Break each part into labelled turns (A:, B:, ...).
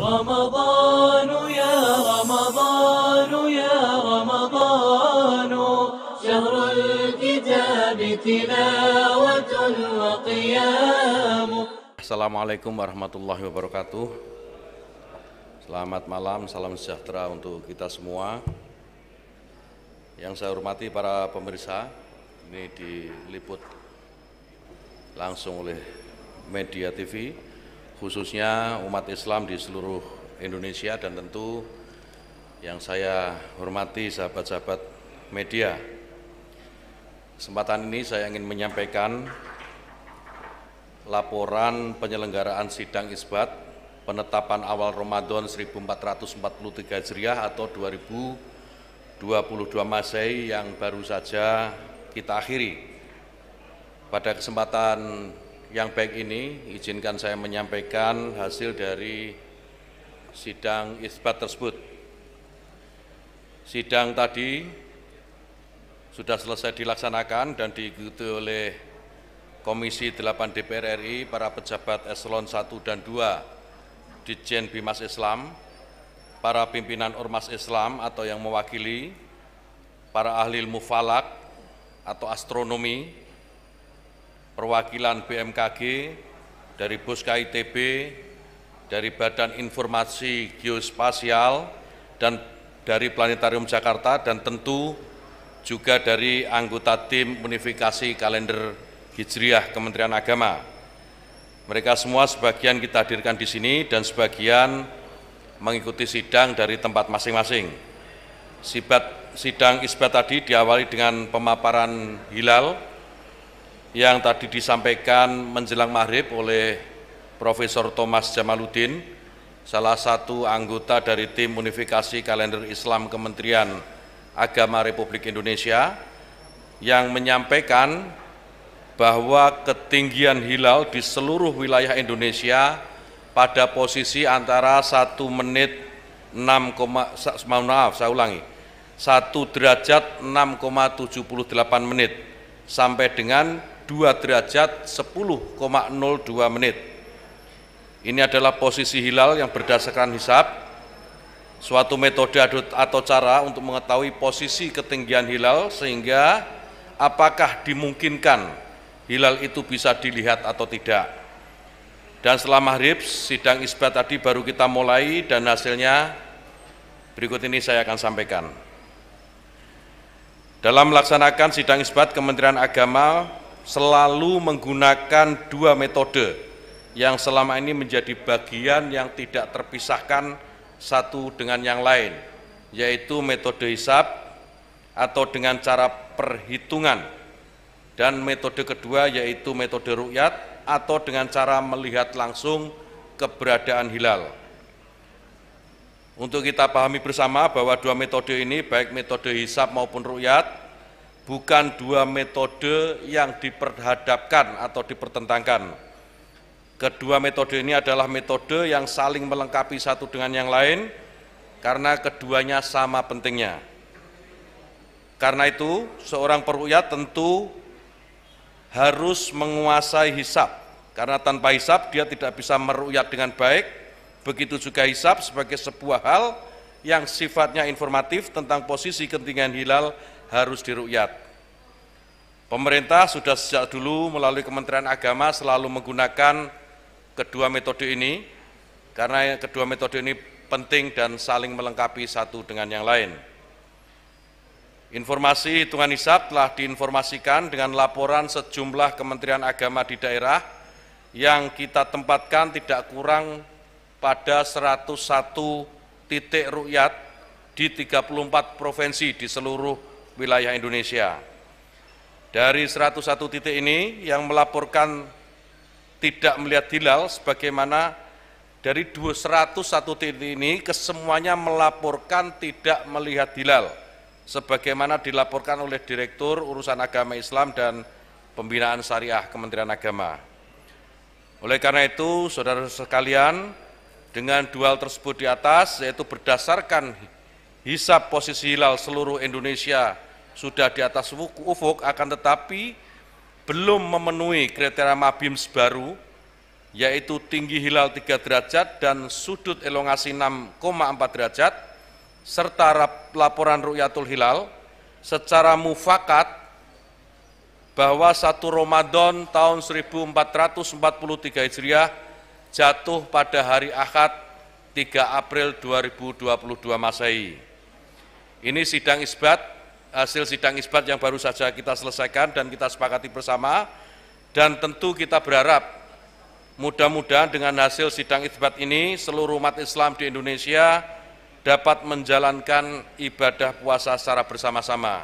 A: رمضان يا رمضان يا رمضان شهر الكتاب تلاوة وقيام
B: السلام عليكم ورحمة الله وبركاته Selamat malam, salam sejahtera untuk kita semua. Yang saya hormati para pemirsa, ini diliput langsung oleh media TV khususnya umat Islam di seluruh Indonesia dan tentu yang saya hormati sahabat-sahabat media. Kesempatan ini saya ingin menyampaikan laporan penyelenggaraan sidang isbat penetapan awal Ramadan 1443 Hijriah atau 2022 Masehi yang baru saja kita akhiri. Pada kesempatan yang baik ini izinkan saya menyampaikan hasil dari sidang isbat tersebut. Sidang tadi sudah selesai dilaksanakan dan diikuti oleh Komisi 8 DPR RI, para pejabat eselon 1 dan 2 Ditjen Bimas Islam, para pimpinan ormas Islam atau yang mewakili, para ahli ilmu falak atau astronomi, perwakilan BMKG, dari Buska ITB, dari Badan Informasi Geospasial, dan dari Planetarium Jakarta, dan tentu juga dari anggota tim unifikasi kalender Hijriah Kementerian Agama. Mereka semua sebagian kita hadirkan di sini dan sebagian mengikuti sidang dari tempat masing-masing. sidang isbat tadi diawali dengan pemaparan hilal, yang tadi disampaikan menjelang maghrib oleh Profesor Thomas Jamaluddin, salah satu anggota dari tim unifikasi kalender Islam Kementerian Agama Republik Indonesia, yang menyampaikan bahwa ketinggian hilal di seluruh wilayah Indonesia pada posisi antara 1 menit 6, maaf saya ulangi 1 derajat 6,78 menit sampai dengan 2 derajat 10,02 menit. Ini adalah posisi hilal yang berdasarkan hisap, suatu metode atau cara untuk mengetahui posisi ketinggian hilal sehingga apakah dimungkinkan hilal itu bisa dilihat atau tidak. Dan setelah maghrib, sidang isbat tadi baru kita mulai dan hasilnya berikut ini saya akan sampaikan. Dalam melaksanakan sidang isbat, Kementerian Agama selalu menggunakan dua metode yang selama ini menjadi bagian yang tidak terpisahkan satu dengan yang lain, yaitu metode hisap atau dengan cara perhitungan dan metode kedua yaitu metode rukyat atau dengan cara melihat langsung keberadaan hilal. Untuk kita pahami bersama bahwa dua metode ini baik metode hisap maupun rukyat bukan dua metode yang diperhadapkan atau dipertentangkan. Kedua metode ini adalah metode yang saling melengkapi satu dengan yang lain karena keduanya sama pentingnya. Karena itu, seorang peruyat tentu harus menguasai hisap karena tanpa hisap dia tidak bisa meruyat dengan baik. Begitu juga hisap sebagai sebuah hal yang sifatnya informatif tentang posisi ketinggian hilal harus dirukyat. Pemerintah sudah sejak dulu melalui Kementerian Agama selalu menggunakan kedua metode ini karena kedua metode ini penting dan saling melengkapi satu dengan yang lain. Informasi hitungan hisap telah diinformasikan dengan laporan sejumlah Kementerian Agama di daerah yang kita tempatkan tidak kurang pada 101 titik rukyat di 34 provinsi di seluruh wilayah Indonesia. Dari 101 titik ini yang melaporkan tidak melihat hilal sebagaimana dari 201 titik ini kesemuanya melaporkan tidak melihat hilal sebagaimana dilaporkan oleh Direktur Urusan Agama Islam dan Pembinaan Syariah Kementerian Agama. Oleh karena itu, saudara sekalian, dengan dual tersebut di atas, yaitu berdasarkan hisap posisi hilal seluruh Indonesia sudah di atas ufuk akan tetapi belum memenuhi kriteria Mabims baru yaitu tinggi hilal 3 derajat dan sudut elongasi 6,4 derajat serta laporan rukyatul Hilal secara mufakat bahwa satu Ramadan tahun 1443 Hijriah jatuh pada hari Ahad 3 April 2022 Masehi. Ini sidang isbat hasil sidang isbat yang baru saja kita selesaikan dan kita sepakati bersama dan tentu kita berharap mudah-mudahan dengan hasil sidang isbat ini seluruh umat Islam di Indonesia dapat menjalankan ibadah puasa secara bersama-sama.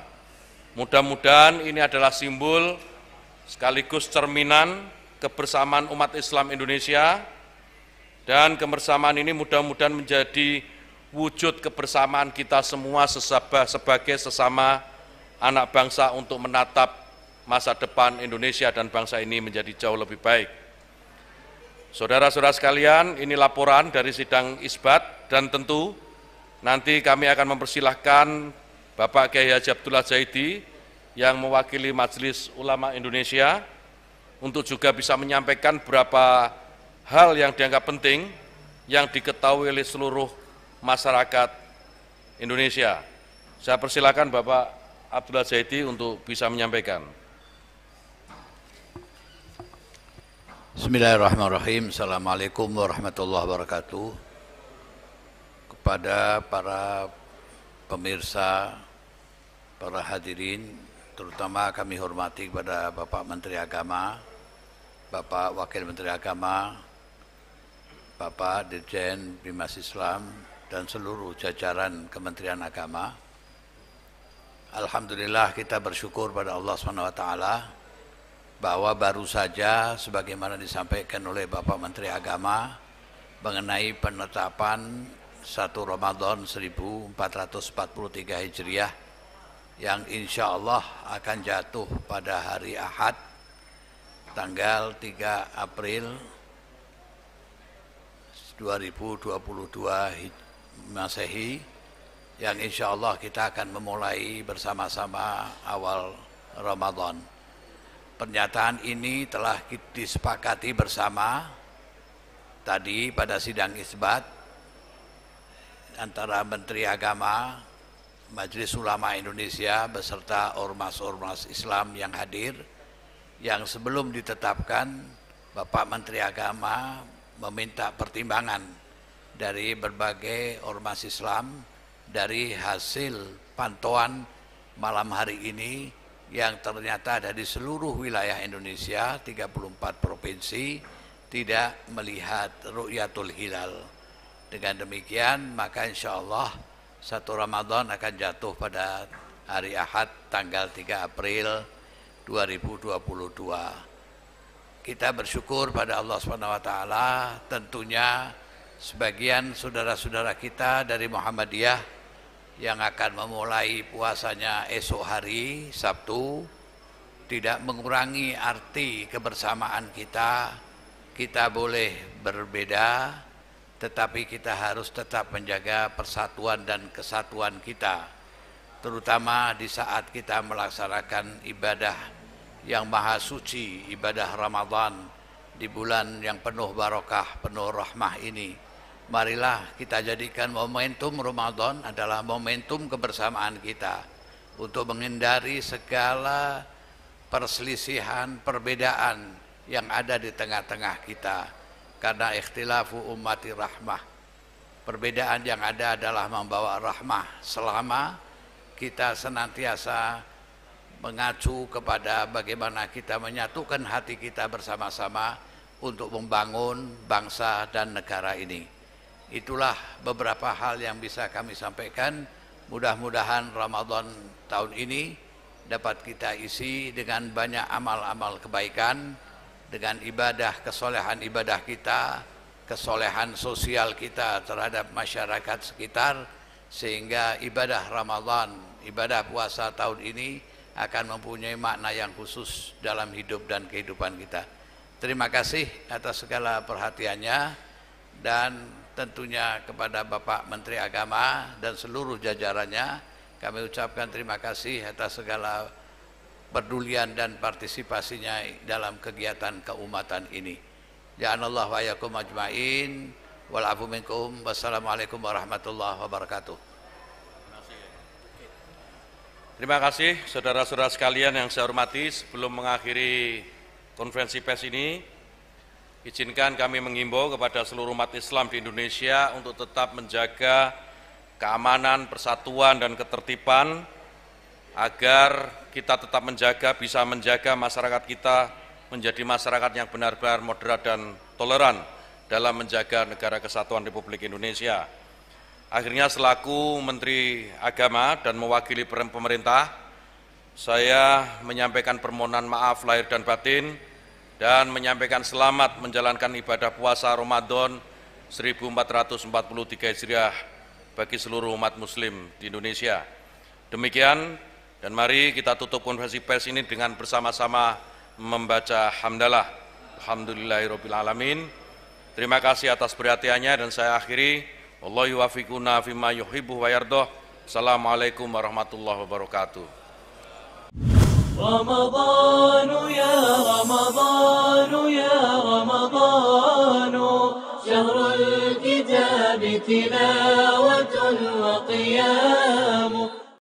B: Mudah-mudahan ini adalah simbol sekaligus cerminan kebersamaan umat Islam Indonesia dan kebersamaan ini mudah-mudahan menjadi wujud kebersamaan kita semua sebagai sesama anak bangsa untuk menatap masa depan Indonesia dan bangsa ini menjadi jauh lebih baik. Saudara-saudara sekalian, ini laporan dari sidang isbat dan tentu nanti kami akan mempersilahkan Bapak Kiai Haji Abdullah Zaidi yang mewakili Majelis Ulama Indonesia untuk juga bisa menyampaikan beberapa hal yang dianggap penting yang diketahui oleh seluruh masyarakat Indonesia. Saya persilakan Bapak Abdullah Zaidi untuk bisa menyampaikan.
A: Bismillahirrahmanirrahim. Assalamualaikum warahmatullahi wabarakatuh. Kepada para pemirsa, para hadirin, terutama kami hormati kepada Bapak Menteri Agama, Bapak Wakil Menteri Agama, Bapak Dirjen Bimas Islam, dan seluruh jajaran Kementerian Agama. Alhamdulillah kita bersyukur pada Allah SWT bahwa baru saja sebagaimana disampaikan oleh Bapak Menteri Agama mengenai penetapan 1 Ramadan 1443 Hijriah yang insya Allah akan jatuh pada hari Ahad tanggal 3 April 2022 Masehi yang insya Allah kita akan memulai bersama-sama awal Ramadan. Pernyataan ini telah disepakati bersama tadi pada sidang isbat antara Menteri Agama, Majelis Ulama Indonesia beserta ormas-ormas Islam yang hadir yang sebelum ditetapkan Bapak Menteri Agama meminta pertimbangan dari berbagai ormas Islam dari hasil pantauan malam hari ini yang ternyata dari seluruh wilayah Indonesia 34 provinsi tidak melihat rukyatul hilal dengan demikian maka insya Allah satu Ramadan akan jatuh pada hari Ahad tanggal 3 April 2022 kita bersyukur pada Allah SWT. tentunya sebagian saudara-saudara kita dari Muhammadiyah yang akan memulai puasanya esok hari Sabtu tidak mengurangi arti kebersamaan kita kita boleh berbeda tetapi kita harus tetap menjaga persatuan dan kesatuan kita terutama di saat kita melaksanakan ibadah yang maha suci ibadah Ramadan di bulan yang penuh barokah penuh rahmah ini marilah kita jadikan momentum Ramadan adalah momentum kebersamaan kita untuk menghindari segala perselisihan, perbedaan yang ada di tengah-tengah kita karena ikhtilafu ummati rahmah perbedaan yang ada adalah membawa rahmah selama kita senantiasa mengacu kepada bagaimana kita menyatukan hati kita bersama-sama untuk membangun bangsa dan negara ini. Itulah beberapa hal yang bisa kami sampaikan. Mudah-mudahan Ramadan tahun ini dapat kita isi dengan banyak amal-amal kebaikan, dengan ibadah, kesolehan ibadah kita, kesolehan sosial kita terhadap masyarakat sekitar, sehingga ibadah Ramadan, ibadah puasa tahun ini akan mempunyai makna yang khusus dalam hidup dan kehidupan kita. Terima kasih atas segala perhatiannya dan tentunya kepada Bapak Menteri Agama dan seluruh jajarannya kami ucapkan terima kasih atas segala perdulian dan partisipasinya dalam kegiatan keumatan ini. yaanallah wa yakum ajma'in wal'afu minkum wassalamualaikum warahmatullahi wabarakatuh.
B: Terima kasih saudara-saudara sekalian yang saya hormati sebelum mengakhiri konferensi pers ini Izinkan kami mengimbau kepada seluruh umat Islam di Indonesia untuk tetap menjaga keamanan, persatuan, dan ketertiban agar kita tetap menjaga, bisa menjaga masyarakat kita menjadi masyarakat yang benar-benar moderat dan toleran dalam menjaga negara kesatuan Republik Indonesia. Akhirnya selaku Menteri Agama dan mewakili pemerintah, saya menyampaikan permohonan maaf lahir dan batin dan menyampaikan selamat menjalankan ibadah puasa Ramadan 1443 Hijriah bagi seluruh umat muslim di Indonesia. Demikian dan mari kita tutup konversi pers ini dengan bersama-sama membaca hamdalah. Alhamdulillahirabbil alamin. Terima kasih atas perhatiannya dan saya akhiri Wallahi yuwaffiquna fima yuhibbu wa yardoh. Assalamualaikum warahmatullahi wabarakatuh.
A: رمضان يا رمضان يا رمضان شهر الكتاب تلاوة وقيام